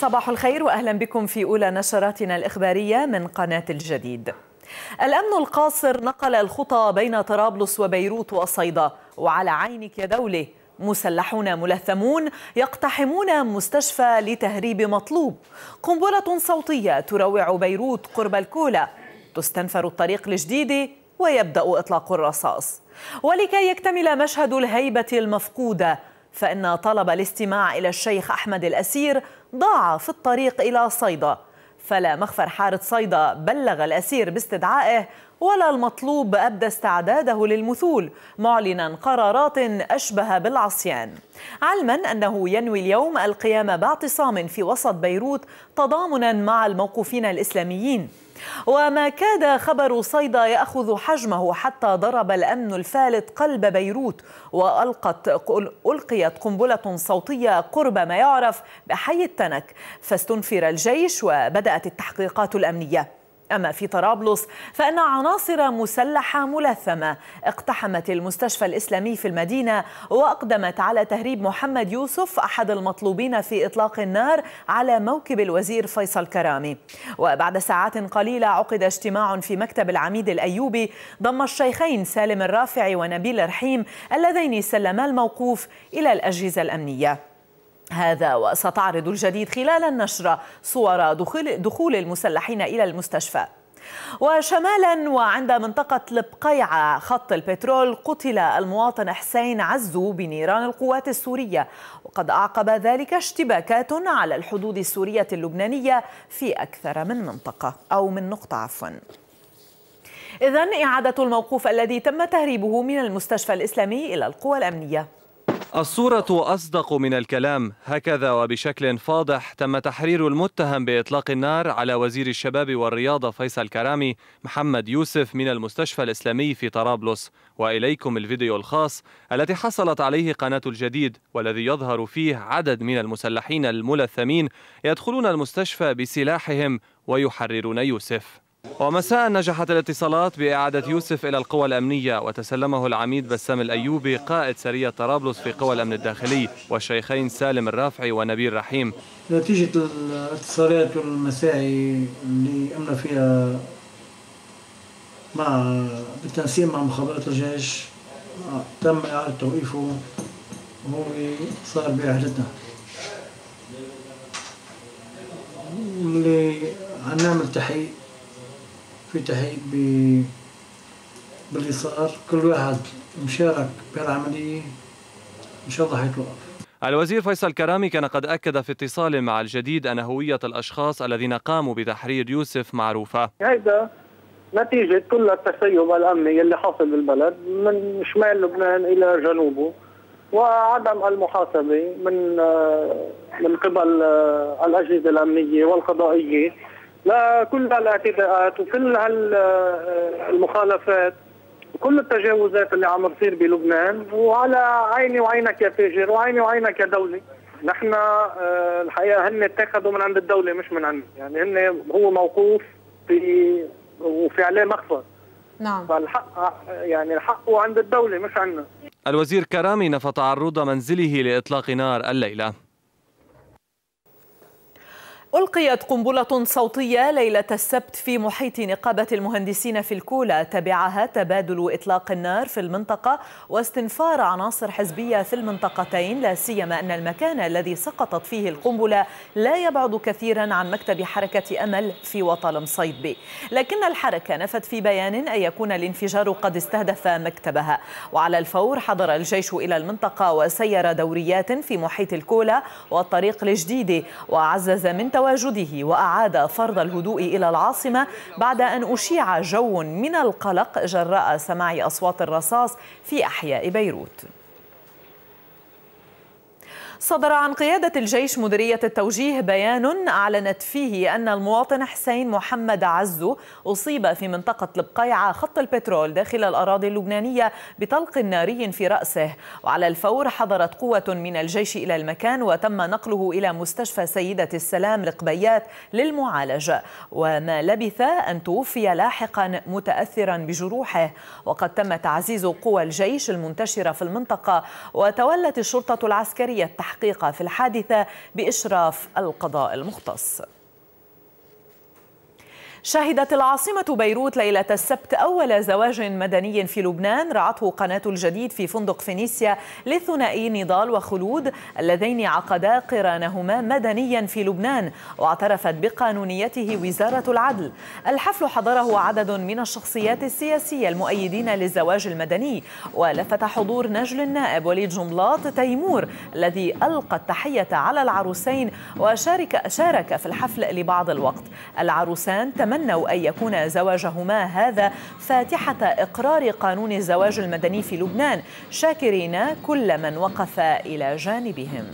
صباح الخير واهلا بكم في اولى نشراتنا الاخباريه من قناه الجديد. الامن القاصر نقل الخطى بين طرابلس وبيروت وصيدا وعلى عينك يا دوله مسلحون ملثمون يقتحمون مستشفى لتهريب مطلوب قنبله صوتيه تروع بيروت قرب الكولا تستنفر الطريق الجديد ويبدا اطلاق الرصاص ولكي يكتمل مشهد الهيبه المفقوده فان طلب الاستماع الى الشيخ احمد الاسير ضاع في الطريق إلى صيدا فلا مخفر حارة صيدا بلغ الأسير باستدعائه ولا المطلوب أبدى استعداده للمثول معلنا قرارات أشبه بالعصيان علما أنه ينوي اليوم القيام باعتصام في وسط بيروت تضامنا مع الموقوفين الإسلاميين وما كاد خبر صيدا ياخذ حجمه حتى ضرب الامن الفالت قلب بيروت والقت القيت قنبله صوتيه قرب ما يعرف بحي التنك فاستنفر الجيش وبدات التحقيقات الامنيه أما في طرابلس فإن عناصر مسلحة ملثمة اقتحمت المستشفى الإسلامي في المدينة وأقدمت على تهريب محمد يوسف أحد المطلوبين في إطلاق النار على موكب الوزير فيصل كرامي وبعد ساعات قليلة عقد اجتماع في مكتب العميد الأيوبي ضم الشيخين سالم الرافع ونبيل الرحيم اللذين سلما الموقوف إلى الأجهزة الأمنية هذا وستعرض الجديد خلال النشرة صور دخول, دخول المسلحين إلى المستشفى وشمالا وعند منطقة البقيعة خط البترول قتل المواطن حسين عزو بنيران القوات السورية وقد أعقب ذلك اشتباكات على الحدود السورية اللبنانية في أكثر من منطقة أو من نقطة عفواً إذا إعادة الموقوف الذي تم تهريبه من المستشفى الإسلامي إلى القوى الأمنية الصورة أصدق من الكلام هكذا وبشكل فاضح تم تحرير المتهم بإطلاق النار على وزير الشباب والرياضة فيصل كرامي محمد يوسف من المستشفى الإسلامي في طرابلس وإليكم الفيديو الخاص التي حصلت عليه قناة الجديد والذي يظهر فيه عدد من المسلحين الملثمين يدخلون المستشفى بسلاحهم ويحررون يوسف ومساء نجحت الاتصالات بإعادة يوسف إلى القوى الأمنية وتسلمه العميد بسام الأيوبي قائد سرية طرابلس في قوى الأمن الداخلي والشيخين سالم الرافعي ونبيل رحيم نتيجة الاتصالات والمساعي اللي قمنا فيها مع بالتنسيق مع مخابرات الجيش تم إعادة توقيفه وهو صار بإعادتنا اللي نعمل تحقيق في تهيئ باللي صار كل واحد مشارك بالعملية إن شاء الله حيتوقف الوزير فيصل كرامي كان قد أكد في اتصال مع الجديد أن هوية الأشخاص الذين قاموا بتحرير يوسف معروفة هذا نتيجة كل التسيب الأمني اللي حاصل بالبلد من شمال لبنان إلى جنوبه وعدم المحاسبة من آه، من قبل آه، الأجهزة الأمنية والقضائية لا كل الاعتداءات وكل آه، المخالفات وكل التجاوزات اللي عم تصير بلبنان وعلى عيني وعينك يا تاجر وعيني وعينك يا دوله نحن آه، الحقيقه هن اتخذوا من عند الدوله مش من عندنا يعني هن هو موقوف في وفي عليه مخفر نعم فالحق يعني حقه عند الدوله مش عنا الوزير كرامي نفى تعرض منزله لاطلاق نار الليله ألقيت قنبلة صوتية ليلة السبت في محيط نقابة المهندسين في الكولا تبعها تبادل إطلاق النار في المنطقة واستنفار عناصر حزبية في المنطقتين لا سيما أن المكان الذي سقطت فيه القنبلة لا يبعد كثيرا عن مكتب حركة أمل في وطلم صيدبي لكن الحركة نفت في بيان أن يكون الانفجار قد استهدف مكتبها وعلى الفور حضر الجيش إلى المنطقة وسير دوريات في محيط الكولا والطريق الجديد وعزز من تواجده وأعاد فرض الهدوء إلى العاصمة بعد أن أشيع جو من القلق جراء سماع أصوات الرصاص في أحياء بيروت صدر عن قيادة الجيش مديرية التوجيه بيان أعلنت فيه أن المواطن حسين محمد عزو أصيب في منطقة البقيعة خط البترول داخل الأراضي اللبنانية بطلق ناري في رأسه وعلى الفور حضرت قوة من الجيش إلى المكان وتم نقله إلى مستشفى سيدة السلام لقبيات للمعالجة وما لبث أن توفي لاحقا متأثرا بجروحه وقد تم تعزيز قوى الجيش المنتشرة في المنطقة وتولت الشرطة العسكرية التحقيق التحقيق في الحادثة بإشراف القضاء المختص شهدت العاصمة بيروت ليلة السبت أول زواج مدني في لبنان رعته قناة الجديد في فندق فينيسيا للثنائي نضال وخلود اللذين عقدا قرانهما مدنيا في لبنان واعترفت بقانونيته وزارة العدل الحفل حضره عدد من الشخصيات السياسية المؤيدين للزواج المدني ولفت حضور نجل النائب وليد جملاط تيمور الذي ألقى التحية على العروسين وشارك شارك في الحفل لبعض الوقت العروسان تم تمنوا أن يكون زواجهما هذا فاتحة إقرار قانون الزواج المدني في لبنان شاكرين كل من وقف إلى جانبهم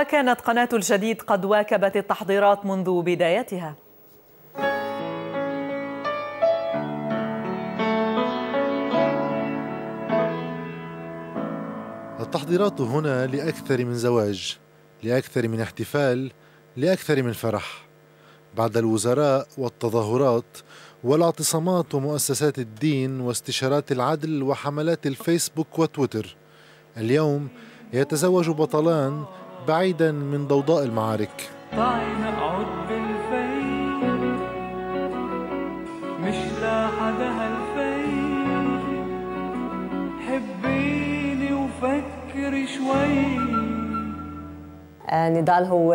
وكانت قناة الجديد قد واكبت التحضيرات منذ بدايتها التحضيرات هنا لأكثر من زواج لأكثر من احتفال لأكثر من فرح بعد الوزراء والتظاهرات والاعتصامات ومؤسسات الدين واستشارات العدل وحملات الفيسبوك وتويتر اليوم يتزوج بطلان بعيدا من ضوضاء المعارك تعي نقعد مش لحدها الفيل حبيني وفكري شوي آه، نضال هو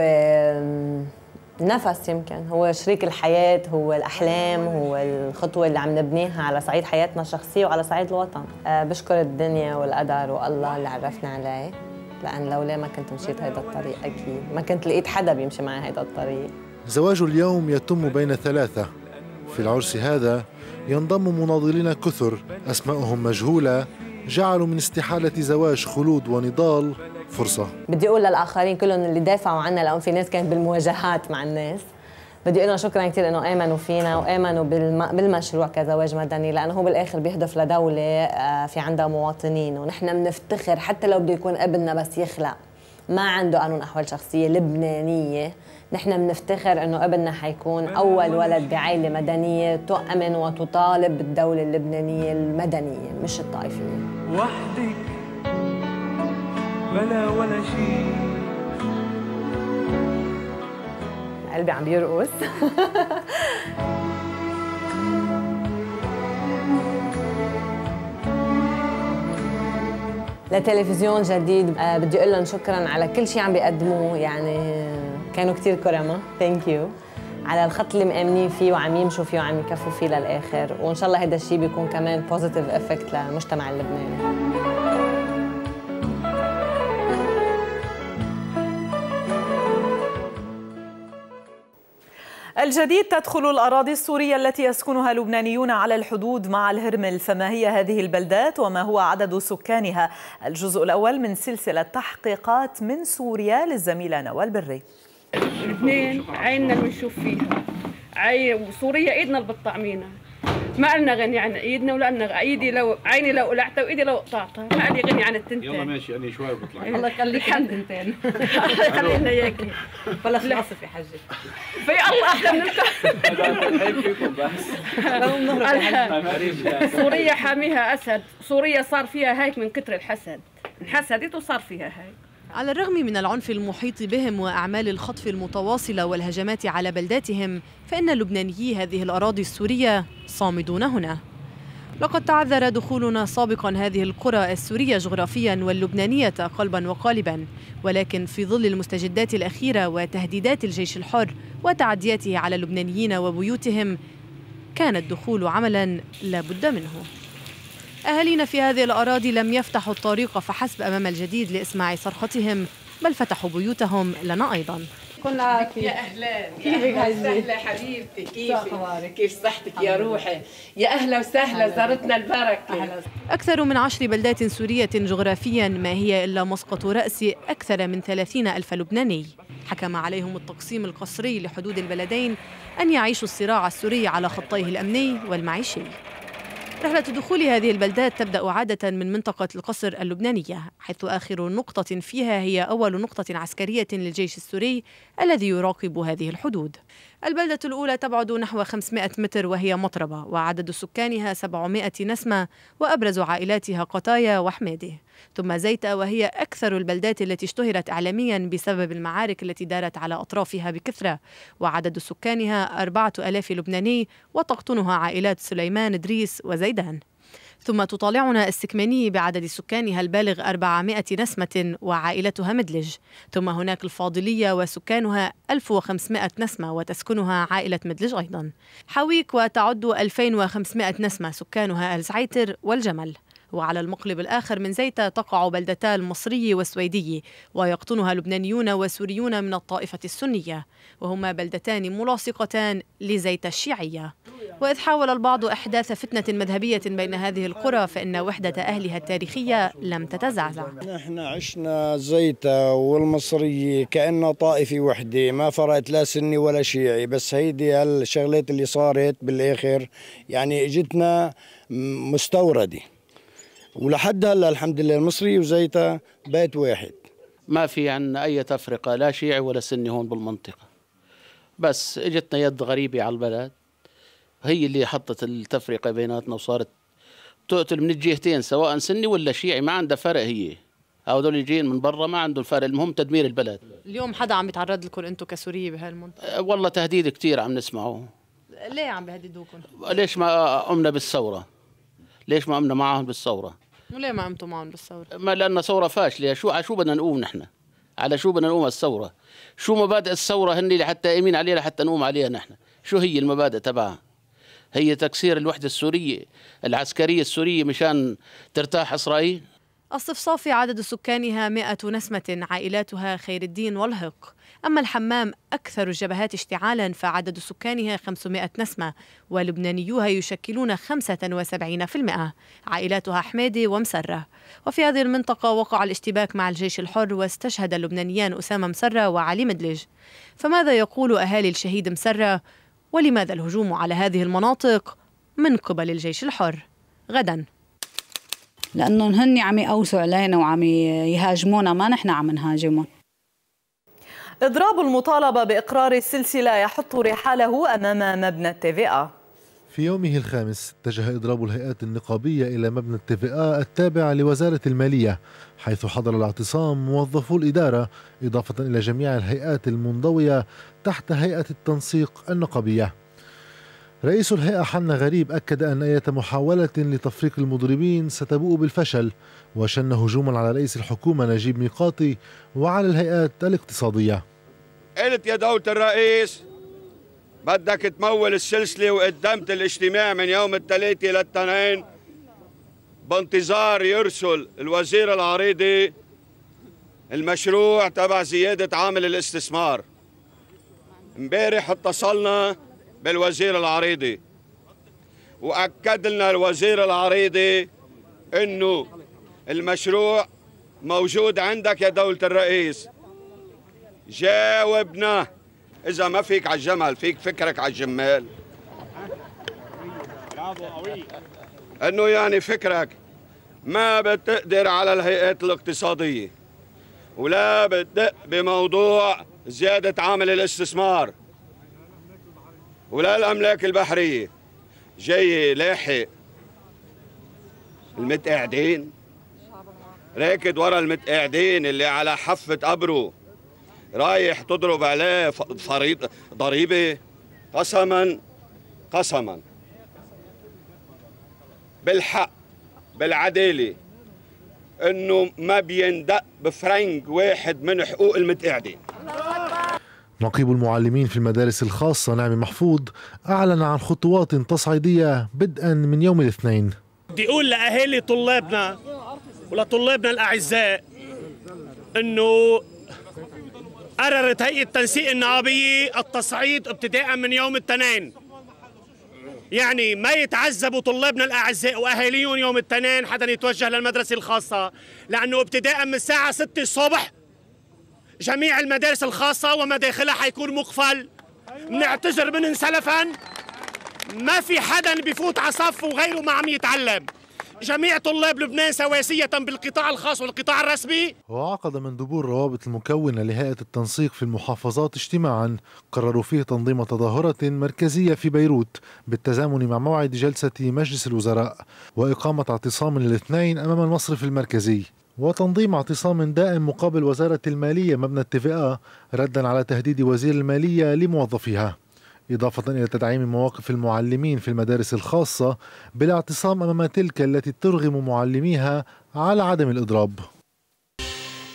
نفس يمكن هو شريك الحياة هو الأحلام هو الخطوة اللي عم نبنيها على صعيد حياتنا الشخصية وعلى صعيد الوطن آه، بشكر الدنيا والقدر والله اللي عرفنا عليه لأن لولا ما كنت مشيت هيدا الطريق أكيد ما كنت لقيت حدا بيمشي معي هيدا الطريق زواج اليوم يتم بين ثلاثة في العرس هذا ينضم مناضلين كثر أسمائهم مجهولة جعلوا من استحالة زواج خلود ونضال فرصة بدي أقول للآخرين كلهم اللي دافعوا عنا لأن في ناس كانت بالمواجهات مع الناس بدي اقول لهم شكرا كثير انه امنوا فينا وامنوا بالمشروع كزواج مدني لانه هو بالاخر بيهدف لدوله آه، في عندها مواطنين ونحن بنفتخر حتى لو بده يكون ابننا بس يخلق ما عنده قانون احوال شخصيه لبنانيه نحن بنفتخر انه ابننا حيكون اول ولد بعائله مدنيه تؤمن وتطالب بالدوله اللبنانيه المدنيه مش الطائفيه وحدك بلا ولا شيء قلبي عم يرقص لتلفزيون جديد آه، بدي اقول لهم شكرا على كل شيء عم بيقدموه يعني كانوا كثير كرامة ثانك يو على الخط اللي مآمنين فيه وعم يمشوا فيه وعم يكفوا فيه للاخر وان شاء الله هذا الشيء بيكون كمان بوزيتيف افكت للمجتمع اللبناني الجديد تدخل الأراضي السورية التي يسكنها لبنانيون على الحدود مع الهرمل فما هي هذه البلدات وما هو عدد سكانها الجزء الأول من سلسلة تحقيقات من سوريا للزميلة نوال بري لبنان عيننا اللي بنشوف فيها عين سوريا ايدنا اللي بتطعمينا ما قلنا غني عن ايدنا ولا قلنا ايدي لو عيني لو قلعتها وايدي لو قطعتها ما قال غني عن التنتين يلا ماشي انا شوي بطلع إيه. الله يخليك عن التنتين خلينا اياكي بلا خلاص في حجه في الله احلى من بس سوريا حاميها اسد سوريا صار فيها هيك من كتر الحسد انحسدت وصار فيها هيك على الرغم من العنف المحيط بهم وأعمال الخطف المتواصلة والهجمات على بلداتهم فإن لبنانيي هذه الأراضي السورية صامدون هنا لقد تعذر دخولنا سابقا هذه القرى السورية جغرافيا واللبنانية قلبا وقالبا ولكن في ظل المستجدات الأخيرة وتهديدات الجيش الحر وتعدياته على اللبنانيين وبيوتهم كان الدخول عملا لا بد منه أهالينا في هذه الأراضي لم يفتحوا الطريق فحسب أمام الجديد لإسماع صرختهم بل فتحوا بيوتهم لنا أيضا كنا في يا اهلا كيفك هزي حبيبتي كيفك كيف صحتك يا روحي يا اهلا وسهلا زارتنا البركه اكثر من عشر بلدات سوريه جغرافيا ما هي الا مسقط راس اكثر من ثلاثين الف لبناني حكم عليهم التقسيم القسري لحدود البلدين ان يعيشوا الصراع السوري على خطيه الامني والمعيشي رحلة دخول هذه البلدات تبدأ عادة من منطقة القصر اللبنانية حيث آخر نقطة فيها هي أول نقطة عسكرية للجيش السوري الذي يراقب هذه الحدود البلدة الأولى تبعد نحو 500 متر وهي مطربة وعدد سكانها 700 نسمة وأبرز عائلاتها قطايا وحميده ثم زيتا وهي أكثر البلدات التي اشتهرت إعلاميا بسبب المعارك التي دارت على أطرافها بكثرة وعدد سكانها 4000 لبناني وتقطنها عائلات سليمان دريس وزيدان ثم تطالعنا السكماني بعدد سكانها البالغ 400 نسمة وعائلتها مدلج ثم هناك الفاضلية وسكانها 1500 نسمة وتسكنها عائلة مدلج أيضا حويك وتعد 2500 نسمة سكانها الزعيتر والجمل وعلى المقلب الآخر من زيتا تقع بلدتا المصري والسويدي ويقطنها لبنانيون وسوريون من الطائفة السنية وهما بلدتان ملاصقتان لزيتا الشيعية وإذ حاول البعض إحداث فتنة مذهبية بين هذه القرى فإن وحدة أهلها التاريخية لم تتزعزع نحن عشنا زيتة والمصرية كأن طائفة وحدة ما فرقت لا سني ولا شيعي بس هيدي هالشغلات اللي صارت بالآخر يعني اجتنا مستورده ولحد هلا الحمد لله المصري وزيتا بيت واحد ما في عندنا اي تفرقه لا شيعي ولا سني هون بالمنطقه بس اجتنا يد غريبه على البلد هي اللي حطت التفرقه بيناتنا وصارت تقتل من الجهتين سواء سني ولا شيعي ما عندها فرق هي هذول جايين من برا ما عندهم فرق المهم تدمير البلد اليوم حدا عم يتعرض لكم انتم كسوريه بهالمنطقه أه، والله تهديد كثير عم نسمعه ليه عم بيهددوكم ليش ما قمنا بالثوره ليش ما قمنا معهم بالثوره وليه ما قمتوا معهم بالثوره ما لان ثوره فاشله شو على شو بدنا نقوم نحن على شو بدنا نقوم الثوره شو مبادئ الثوره هن اللي حتى قايمين عليها لحتى نقوم عليها نحن شو هي المبادئ تبعها هي تكسير الوحدة السورية العسكرية السورية مشان ترتاح إسرائيل الصفصاف عدد سكانها مئة نسمة عائلاتها خير الدين والهق أما الحمام أكثر الجبهات اشتعالا فعدد سكانها 500 نسمة ولبنانيوها يشكلون 75% عائلاتها حميدي ومسرة وفي هذه المنطقة وقع الاشتباك مع الجيش الحر واستشهد اللبنانيان أسامة مسرة وعلي مدلج فماذا يقول أهالي الشهيد مسرة ولماذا الهجوم على هذه المناطق من قبل الجيش الحر غدا لأنهم هن عم يقوسوا علينا وعم يهاجمونا ما نحن عم نهاجمهم إضراب المطالبة بإقرار السلسلة يحط رحاله أمام مبنى التي في في يومه الخامس اتجه إضراب الهيئات النقابية إلى مبنى التفئة التابع لوزارة المالية حيث حضر الاعتصام موظفو الإدارة إضافة إلى جميع الهيئات المنضوية تحت هيئة التنسيق النقابية رئيس الهيئة حنا غريب أكد أن أي محاولة لتفريق المضربين ستبوء بالفشل وشن هجوما على رئيس الحكومة نجيب ميقاتي وعلى الهيئات الاقتصادية قالت يا دولة الرئيس بدك تمول السلسله وقدمت الاجتماع من يوم الثلاثاء للاثنين بانتظار يرسل الوزير العريضي المشروع تبع زياده عامل الاستثمار امبارح اتصلنا بالوزير العريضي واكد لنا الوزير العريضي انه المشروع موجود عندك يا دوله الرئيس جاوبنا اذا ما فيك على الجمل فيك فكرك على الجمال انه يعني فكرك ما بتقدر على الهيئات الاقتصاديه ولا بتدق بموضوع زياده عامل الاستثمار ولا الاملاك البحريه جاي لاحق المتقاعدين راكد ورا المتقاعدين اللي على حفة قبره رايح تضرب عليه فريض ضريبه قسما قسما بالحق بالعداله انه ما بيندق بفرنك واحد من حقوق المتقاعدين نقيب المعلمين في المدارس الخاصة نعمي محفوظ أعلن عن خطوات تصعيدية بدءا من يوم الاثنين بدي أقول لأهالي طلابنا ولطلابنا الأعزاء أنه قررت هيئة تنسيق النقابية التصعيد ابتداء من يوم الاثنين يعني ما يتعذبوا طلابنا الأعزاء وأهاليهم يوم الاثنين حتى يتوجه للمدرسة الخاصة لأنه ابتداء من الساعة 6 الصبح جميع المدارس الخاصة ومداخلها حيكون مقفل بنعتذر من انسلفا ما في حدا بيفوت على صف وغيره ما عم يتعلم جميع طلاب لبنان سواسية بالقطاع الخاص والقطاع الرسمي وعقد من دبور روابط المكونة لهيئة التنسيق في المحافظات اجتماعا قرروا فيه تنظيم تظاهرة مركزية في بيروت بالتزامن مع موعد جلسة مجلس الوزراء وإقامة اعتصام الاثنين أمام المصرف المركزي وتنظيم اعتصام دائم مقابل وزارة المالية مبنى التفئة ردا على تهديد وزير المالية لموظفيها إضافة إلى تدعيم مواقف المعلمين في المدارس الخاصة بالاعتصام أمام تلك التي ترغم معلميها على عدم الإضراب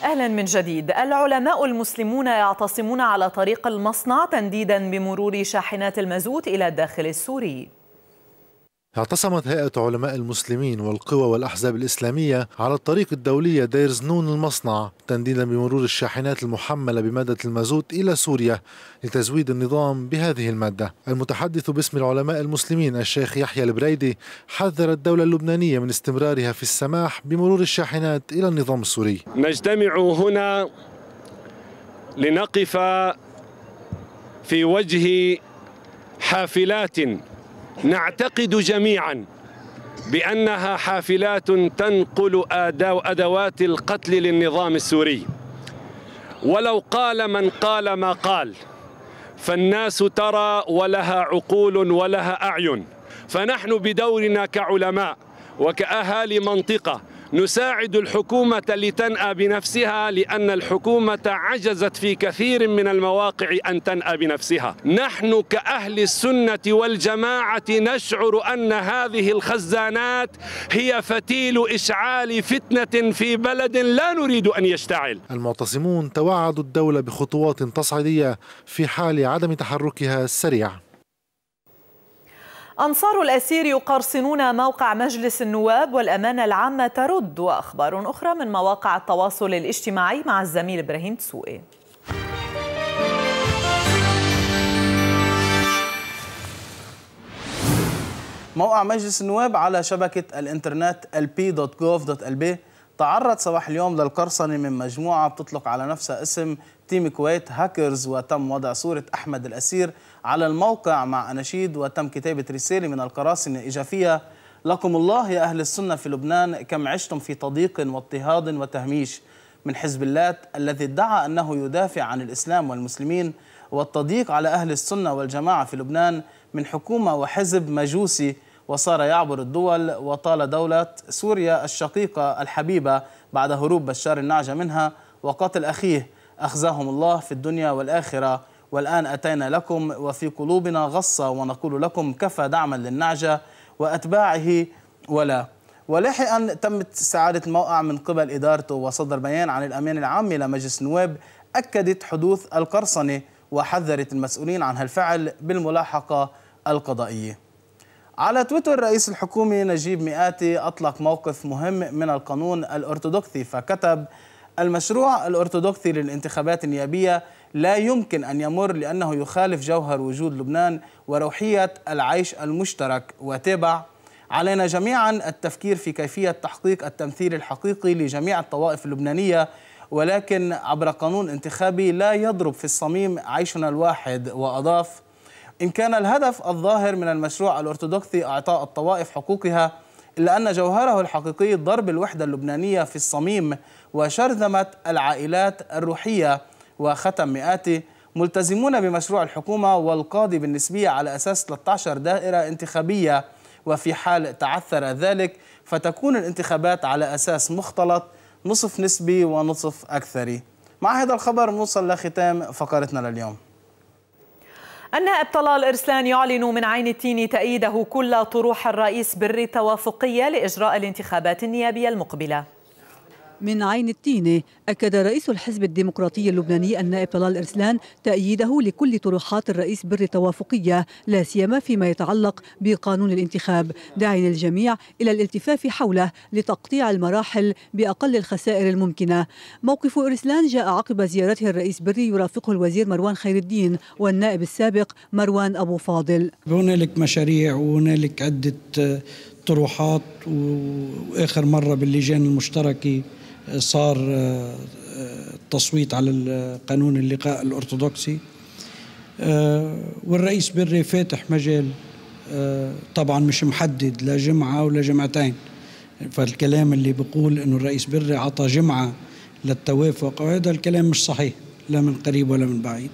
اهلا من جديد العلماء المسلمون يعتصمون على طريق المصنع تنديدا بمرور شاحنات المازوت الى الداخل السوري اعتصمت هيئة علماء المسلمين والقوى والأحزاب الإسلامية على الطريق الدولية دير زنون المصنع تنديدا بمرور الشاحنات المحملة بمادة المازوت إلى سوريا لتزويد النظام بهذه المادة المتحدث باسم العلماء المسلمين الشيخ يحيى البريدي حذر الدولة اللبنانية من استمرارها في السماح بمرور الشاحنات إلى النظام السوري نجتمع هنا لنقف في وجه حافلات نعتقد جميعا بأنها حافلات تنقل أدوات القتل للنظام السوري ولو قال من قال ما قال فالناس ترى ولها عقول ولها أعين فنحن بدورنا كعلماء وكأهالي منطقة نساعد الحكومة لتنأى بنفسها لأن الحكومة عجزت في كثير من المواقع أن تنأى بنفسها نحن كأهل السنة والجماعة نشعر أن هذه الخزانات هي فتيل إشعال فتنة في بلد لا نريد أن يشتعل المعتصمون توعدوا الدولة بخطوات تصعيدية في حال عدم تحركها السريع أنصار الأسير يقرصنون موقع مجلس النواب والأمانة العامة ترد وأخبار أخرى من مواقع التواصل الاجتماعي مع الزميل إبراهيم تسوقي موقع مجلس النواب على شبكة الإنترنت lp.gov.lb تعرض صباح اليوم للقرصنة من مجموعة بتطلق على نفسها اسم تيم كويت هاكرز وتم وضع صورة أحمد الأسير على الموقع مع أناشيد وتم كتابة رسالة من القراصنة إيجافية لكم الله يا أهل السنة في لبنان كم عشتم في تضييق واضطهاد وتهميش من حزب اللات الذي ادعى أنه يدافع عن الإسلام والمسلمين والتضييق على أهل السنة والجماعة في لبنان من حكومة وحزب مجوسي وصار يعبر الدول وطال دولة سوريا الشقيقة الحبيبة بعد هروب بشار النعجة منها وقتل أخيه أخزاهم الله في الدنيا والآخرة والآن أتينا لكم وفي قلوبنا غصة ونقول لكم كفى دعما للنعجة وأتباعه ولا ولاحقا تمت استعادة الموقع من قبل إدارته وصدر بيان عن الأمين العام لمجلس النواب أكدت حدوث القرصنة وحذرت المسؤولين عن هالفعل بالملاحقة القضائية على تويتر رئيس الحكومة نجيب مئاتي أطلق موقف مهم من القانون الأرثوذكسي فكتب المشروع الأرثوذكسي للانتخابات النيابية لا يمكن أن يمر لأنه يخالف جوهر وجود لبنان وروحية العيش المشترك وتبع علينا جميعا التفكير في كيفية تحقيق التمثيل الحقيقي لجميع الطوائف اللبنانية ولكن عبر قانون انتخابي لا يضرب في الصميم عيشنا الواحد وأضاف إن كان الهدف الظاهر من المشروع الأرثوذكسي إعطاء الطوائف حقوقها إلا أن جوهره الحقيقي ضرب الوحدة اللبنانية في الصميم وشرذمة العائلات الروحية وختم مئات ملتزمون بمشروع الحكومة والقاضي بالنسبية على أساس 13 دائرة انتخابية وفي حال تعثر ذلك فتكون الانتخابات على أساس مختلط نصف نسبي ونصف أكثري مع هذا الخبر نوصل لختام فقرتنا لليوم النائب طلال إرسلان يعلن من عين التين تأييده كل طروح الرئيس بري توافقية لإجراء الانتخابات النيابية المقبلة من عين التينة أكد رئيس الحزب الديمقراطي اللبناني النائب طلال إرسلان تأييده لكل طروحات الرئيس بر التوافقية لا سيما فيما يتعلق بقانون الانتخاب داعيا الجميع إلى الالتفاف حوله لتقطيع المراحل بأقل الخسائر الممكنة موقف إرسلان جاء عقب زيارته الرئيس بري يرافقه الوزير مروان خير الدين والنائب السابق مروان أبو فاضل هنالك مشاريع وهنالك عدة طروحات واخر مره باللجان المشتركه صار التصويت آه، على قانون اللقاء الأرثوذكسي آه، والرئيس بري فاتح مجال آه، طبعا مش محدد لا جمعة ولا جمعتين فالكلام اللي بيقول انه الرئيس بري عطى جمعة للتوافق وهذا الكلام مش صحيح لا من قريب ولا من بعيد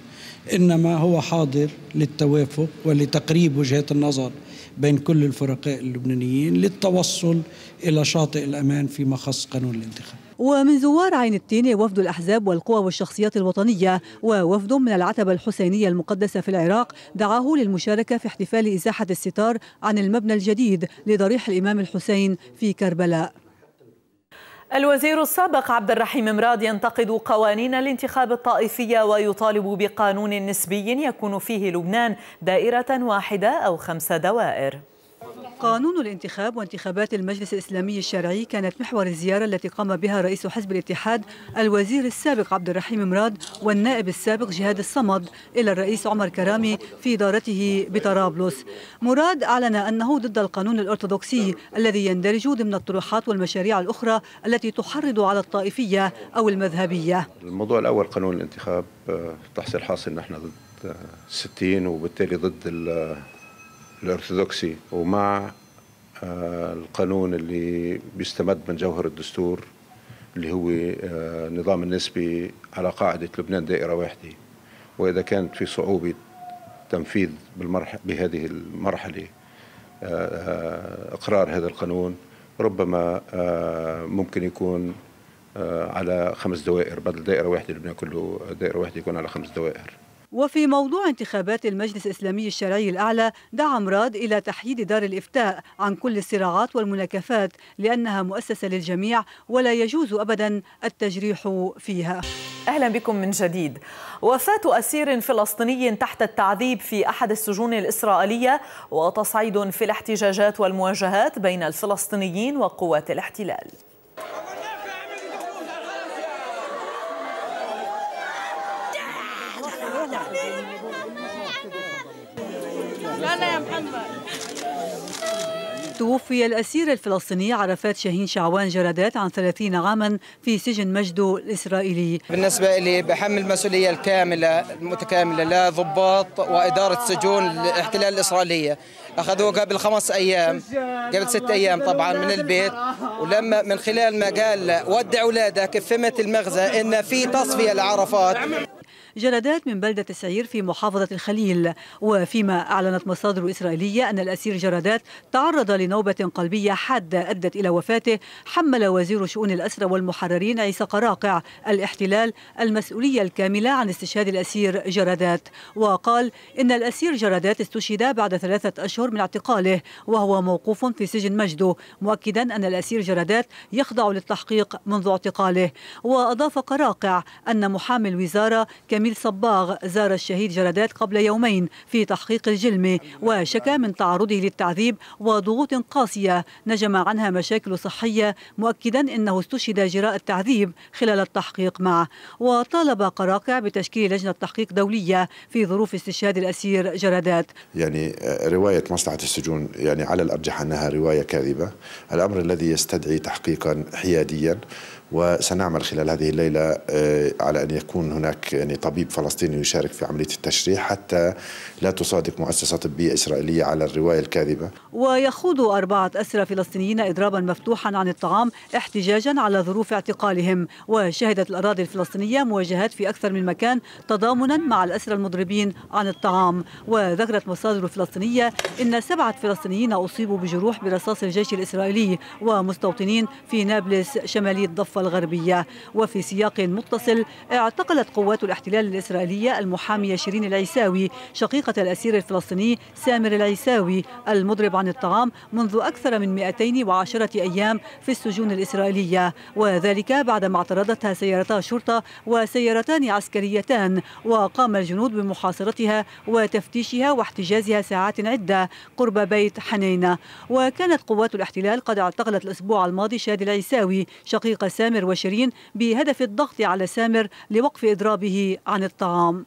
انما هو حاضر للتوافق ولتقريب وجهات النظر بين كل الفرقاء اللبنانيين للتوصل الى شاطئ الامان فيما خص قانون الانتخاب ومن زوار عين التين وفد الأحزاب والقوى والشخصيات الوطنية ووفد من العتبة الحسينية المقدسة في العراق دعاه للمشاركة في احتفال إزاحة الستار عن المبنى الجديد لضريح الإمام الحسين في كربلاء الوزير السابق عبد الرحيم مراد ينتقد قوانين الانتخاب الطائفية ويطالب بقانون نسبي يكون فيه لبنان دائرة واحدة أو خمس دوائر قانون الانتخاب وانتخابات المجلس الإسلامي الشرعي كانت محور الزيارة التي قام بها رئيس حزب الاتحاد الوزير السابق عبد الرحيم مراد والنائب السابق جهاد الصمد إلى الرئيس عمر كرامي في دارته بطرابلس مراد أعلن أنه ضد القانون الأرثوذكسي الذي يندرج ضمن الطروحات والمشاريع الأخرى التي تحرض على الطائفية أو المذهبية الموضوع الأول قانون الانتخاب آه، تحصيل حاصل نحن ضد 60 آه، وبالتالي ضد آه، الأرثوذكسي ومع آه، القانون اللي بيستمد من جوهر الدستور اللي هو آه، نظام النسبي على قاعدة لبنان دائرة واحدة وإذا كانت في صعوبة تنفيذ بالمرحلة بهذه المرحلة آه، إقرار هذا القانون ربما ممكن يكون على خمس دوائر بدل دائرة واحدة لبنان كله دائرة واحدة يكون على خمس دوائر وفي موضوع انتخابات المجلس الإسلامي الشرعي الأعلى دعا مراد إلى تحييد دار الإفتاء عن كل الصراعات والمناكفات لأنها مؤسسة للجميع ولا يجوز أبدا التجريح فيها أهلا بكم من جديد وفاة أسير فلسطيني تحت التعذيب في أحد السجون الإسرائيلية وتصعيد في الاحتجاجات والمواجهات بين الفلسطينيين وقوات الاحتلال توفي الأسير الفلسطيني عرفات شاهين شعوان جرادات عن 30 عاما في سجن مجدو الإسرائيلي بالنسبة لي بحمل المسؤولية الكاملة المتكاملة لضباط وإدارة سجون الاحتلال الإسرائيلية أخذوه قبل خمس أيام قبل ست أيام طبعا من البيت ولما من خلال ما قال ودع أولادك فهمت المغزى إن في تصفية لعرفات جلدات من بلدة سعير في محافظة الخليل وفيما أعلنت مصادر إسرائيلية أن الأسير جلدات تعرض لنوبة قلبية حادة أدت إلى وفاته حمل وزير شؤون الأسرى والمحررين عيسى قراقع الاحتلال المسؤولية الكاملة عن استشهاد الأسير جلدات وقال إن الأسير جلدات استشهد بعد ثلاثة أشهر من اعتقاله وهو موقوف في سجن مجده مؤكدا أن الأسير جلدات يخضع للتحقيق منذ اعتقاله وأضاف قراقع أن محامي الوزارة كميل جميل صباغ زار الشهيد جلدات قبل يومين في تحقيق الجلمة وشكى من تعرضه للتعذيب وضغوط قاسية نجم عنها مشاكل صحية مؤكدا أنه استشهد جراء التعذيب خلال التحقيق معه وطالب قراقع بتشكيل لجنة تحقيق دولية في ظروف استشهاد الأسير جلدات يعني آه، رواية مصلحة السجون يعني على الأرجح أنها رواية كاذبة الأمر الذي يستدعي تحقيقا حياديا وسنعمل خلال هذه الليلة آه، على أن يكون هناك يعني طبيب فلسطيني يشارك في عملية التشريح حتى لا تصادق مؤسسة طبية إسرائيلية على الرواية الكاذبة ويخوض أربعة أسرى فلسطينيين إضرابا مفتوحا عن الطعام احتجاجا على ظروف اعتقالهم وشهدت الأراضي الفلسطينية مواجهات في أكثر من مكان تضامنا مع الأسرى المضربين عن الطعام وذكرت مصادر فلسطينية أن سبعة فلسطينيين أصيبوا بجروح برصاص الجيش الإسرائيلي ومستوطنين في نابلس شمالي الضفة الضفة الغربية وفي سياق متصل اعتقلت قوات الاحتلال الإسرائيلية المحامية شيرين العيساوي شقيقة الأسير الفلسطيني سامر العيساوي المضرب عن الطعام منذ أكثر من 210 أيام في السجون الإسرائيلية وذلك بعدما اعترضتها سيارتا شرطة وسيارتان عسكريتان وقام الجنود بمحاصرتها وتفتيشها واحتجازها ساعات عدة قرب بيت حنينة وكانت قوات الاحتلال قد اعتقلت الأسبوع الماضي شادي العيساوي شقيق سامر سامر وشيرين بهدف الضغط على سامر لوقف إضرابه عن الطعام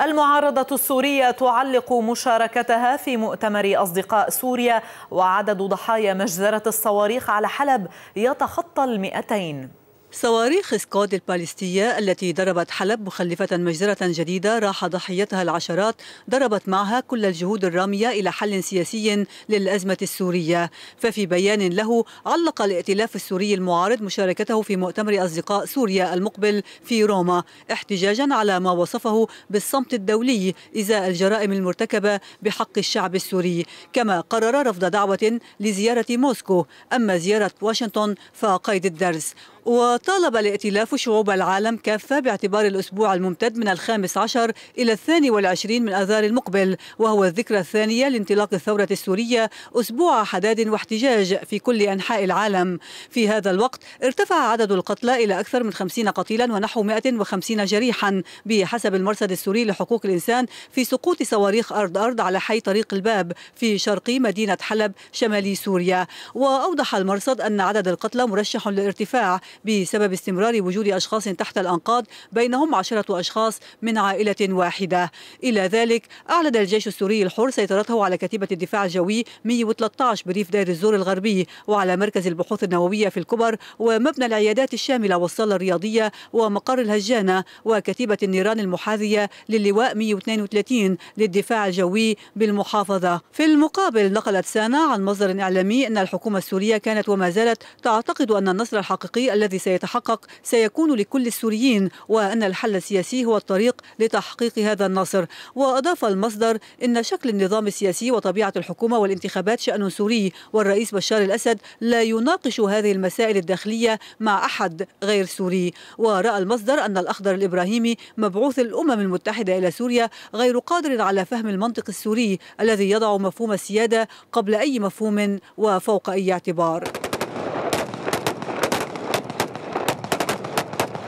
المعارضة السورية تعلق مشاركتها في مؤتمر أصدقاء سوريا وعدد ضحايا مجزرة الصواريخ على حلب يتخطى المئتين صواريخ سكود الباليستية التي ضربت حلب مخلفة مجزرة جديدة راح ضحيتها العشرات ضربت معها كل الجهود الرامية إلى حل سياسي للأزمة السورية ففي بيان له علق الائتلاف السوري المعارض مشاركته في مؤتمر أصدقاء سوريا المقبل في روما احتجاجا على ما وصفه بالصمت الدولي إزاء الجرائم المرتكبة بحق الشعب السوري كما قرر رفض دعوة لزيارة موسكو أما زيارة واشنطن فقيد الدرس وطالب الائتلاف شعوب العالم كافة باعتبار الأسبوع الممتد من الخامس عشر إلى الثاني والعشرين من أذار المقبل وهو الذكرى الثانية لانطلاق الثورة السورية أسبوع حداد واحتجاج في كل أنحاء العالم في هذا الوقت ارتفع عدد القتلى إلى أكثر من 50 قتيلا ونحو 150 جريحا بحسب المرصد السوري لحقوق الإنسان في سقوط صواريخ أرض أرض على حي طريق الباب في شرق مدينة حلب شمالي سوريا وأوضح المرصد أن عدد القتلى مرشح للارتفاع بسبب استمرار وجود أشخاص تحت الأنقاض بينهم عشرة أشخاص من عائلة واحدة إلى ذلك أعلن الجيش السوري الحر سيطرته على كتيبة الدفاع الجوي 113 بريف دير الزور الغربي وعلى مركز البحوث النووية في الكبر ومبنى العيادات الشاملة والصالة الرياضية ومقر الهجانة وكتيبة النيران المحاذية للواء 132 للدفاع الجوي بالمحافظة في المقابل نقلت سانا عن مصدر إعلامي أن الحكومة السورية كانت وما زالت تعتقد أن النصر الحقيقي الذي الذي سيتحقق سيكون لكل السوريين وأن الحل السياسي هو الطريق لتحقيق هذا النصر وأضاف المصدر إن شكل النظام السياسي وطبيعة الحكومة والانتخابات شأن سوري والرئيس بشار الأسد لا يناقش هذه المسائل الداخلية مع أحد غير سوري ورأى المصدر أن الأخضر الإبراهيمي مبعوث الأمم المتحدة إلى سوريا غير قادر على فهم المنطق السوري الذي يضع مفهوم السيادة قبل أي مفهوم وفوق أي اعتبار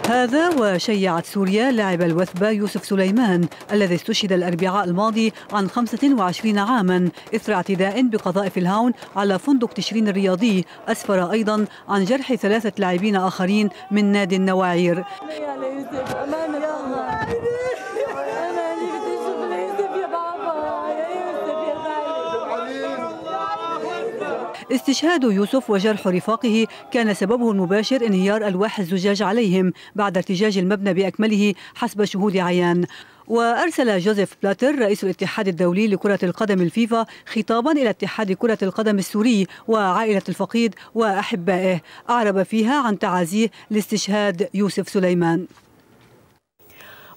هذا وشيعت سوريا لاعب الوثبة يوسف سليمان الذي استشهد الأربعاء الماضي عن 25 عاما إثر اعتداء بقذائف الهاون على فندق تشرين الرياضي أسفر أيضا عن جرح ثلاثة لاعبين آخرين من نادي النواعير استشهاد يوسف وجرح رفاقه كان سببه المباشر انهيار ألواح الزجاج عليهم بعد ارتجاج المبنى بأكمله حسب شهود عيان وأرسل جوزيف بلاتر رئيس الاتحاد الدولي لكرة القدم الفيفا خطابا إلى اتحاد كرة القدم السوري وعائلة الفقيد وأحبائه أعرب فيها عن تعازيه لاستشهاد يوسف سليمان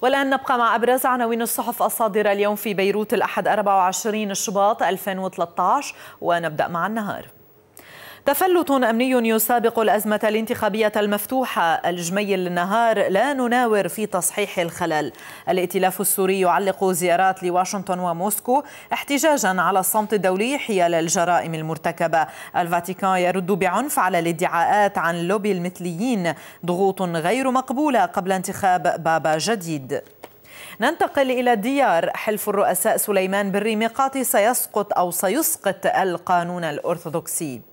والآن نبقى مع أبرز عناوين الصحف الصادرة اليوم في بيروت الأحد 24 شباط 2013 ونبدأ مع النهار تفلت أمني يسابق الأزمة الانتخابية المفتوحة الجميل النهار لا نناور في تصحيح الخلل الائتلاف السوري يعلق زيارات لواشنطن وموسكو احتجاجا على الصمت الدولي حيال الجرائم المرتكبة الفاتيكان يرد بعنف على الادعاءات عن لوبي المثليين ضغوط غير مقبولة قبل انتخاب بابا جديد ننتقل إلى الديار حلف الرؤساء سليمان بالرميقات سيسقط أو سيسقط القانون الأرثوذكسي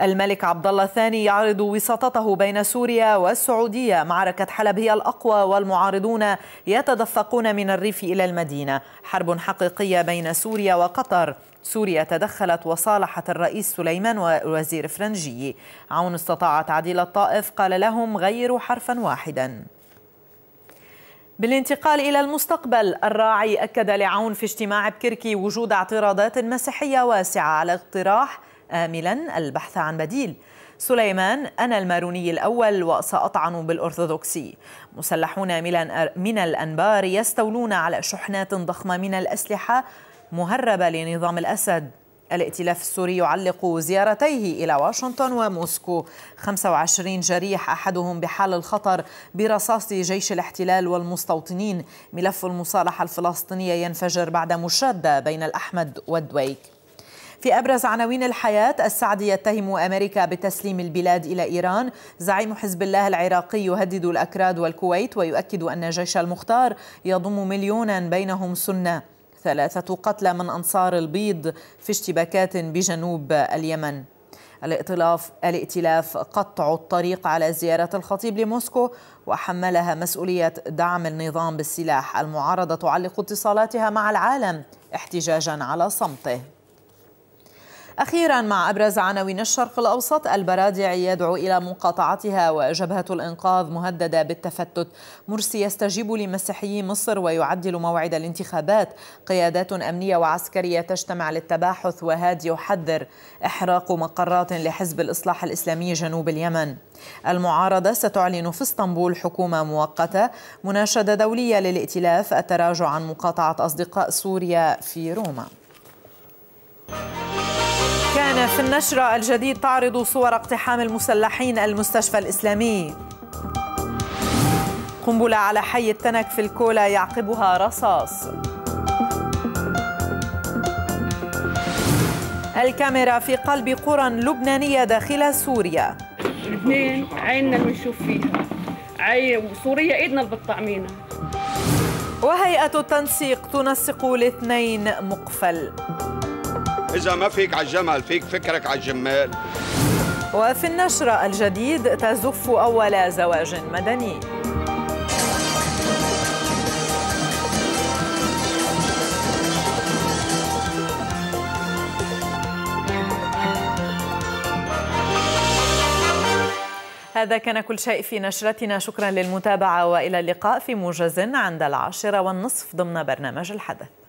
الملك عبد الله الثاني يعرض وساطته بين سوريا والسعودية معركة حلب هي الأقوى والمعارضون يتدفقون من الريف إلى المدينة حرب حقيقية بين سوريا وقطر سوريا تدخلت وصالحت الرئيس سليمان ووزير فرنجي عون استطاع تعديل الطائف قال لهم غيروا حرفا واحدا بالانتقال إلى المستقبل الراعي أكد لعون في اجتماع بكركي وجود اعتراضات مسيحية واسعة على اقتراح آملا البحث عن بديل سليمان أنا الماروني الأول وسأطعن بالأرثوذكسي مسلحون من الأنبار يستولون على شحنات ضخمة من الأسلحة مهربة لنظام الأسد الائتلاف السوري يعلق زيارتيه إلى واشنطن وموسكو 25 جريح أحدهم بحال الخطر برصاص جيش الاحتلال والمستوطنين ملف المصالحة الفلسطينية ينفجر بعد مشادة بين الأحمد والدويك في أبرز عناوين الحياة السعدي يتهم أمريكا بتسليم البلاد إلى إيران زعيم حزب الله العراقي يهدد الأكراد والكويت ويؤكد أن جيش المختار يضم مليونا بينهم سنة ثلاثة قتلى من أنصار البيض في اشتباكات بجنوب اليمن الائتلاف الائتلاف قطع الطريق على زيارة الخطيب لموسكو وحملها مسؤولية دعم النظام بالسلاح المعارضة تعلق اتصالاتها مع العالم احتجاجا على صمته أخيرا مع أبرز عناوين الشرق الأوسط البرادع يدعو إلى مقاطعتها وجبهة الإنقاذ مهددة بالتفتت مرسي يستجيب لمسيحيي مصر ويعدل موعد الانتخابات قيادات أمنية وعسكرية تجتمع للتباحث وهادي يحذر إحراق مقرات لحزب الإصلاح الإسلامي جنوب اليمن المعارضة ستعلن في اسطنبول حكومة مؤقتة مناشدة دولية للائتلاف التراجع عن مقاطعة أصدقاء سوريا في روما في النشرة الجديد تعرض صور اقتحام المسلحين المستشفى الإسلامي قنبلة على حي التنك في الكولا يعقبها رصاص الكاميرا في قلب قرى لبنانية داخل سوريا لبنان عيننا اللي بنشوف فيها عين سوريا ايدنا اللي بتطعمينا وهيئة التنسيق تنسق لاثنين مقفل إذا ما فيك على الجمل فيك فكرك على الجمال وفي النشرة الجديد تزف أول زواج مدني هذا كان كل شيء في نشرتنا شكرا للمتابعة وإلى اللقاء في موجز عند العاشرة والنصف ضمن برنامج الحدث